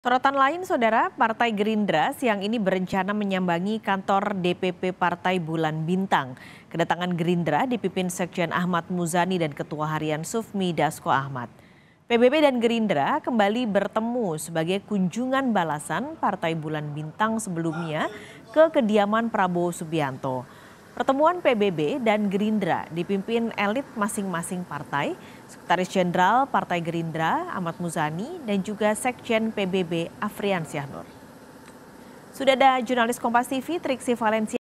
Sorotan lain, Saudara, Partai Gerindra siang ini berencana menyambangi kantor DPP Partai Bulan Bintang. Kedatangan Gerindra dipimpin Sekjen Ahmad Muzani dan Ketua Harian Sufmi Dasko Ahmad. PBB dan Gerindra kembali bertemu sebagai kunjungan balasan Partai Bulan Bintang sebelumnya ke kediaman Prabowo Subianto. Pertemuan PBB dan Gerindra dipimpin elit masing-masing partai, Sekretaris Jenderal Partai Gerindra Ahmad Muzani dan juga Sekjen PBB Afrian Syahnur. Sudah ada jurnalis Kompas TV Triksi Valencia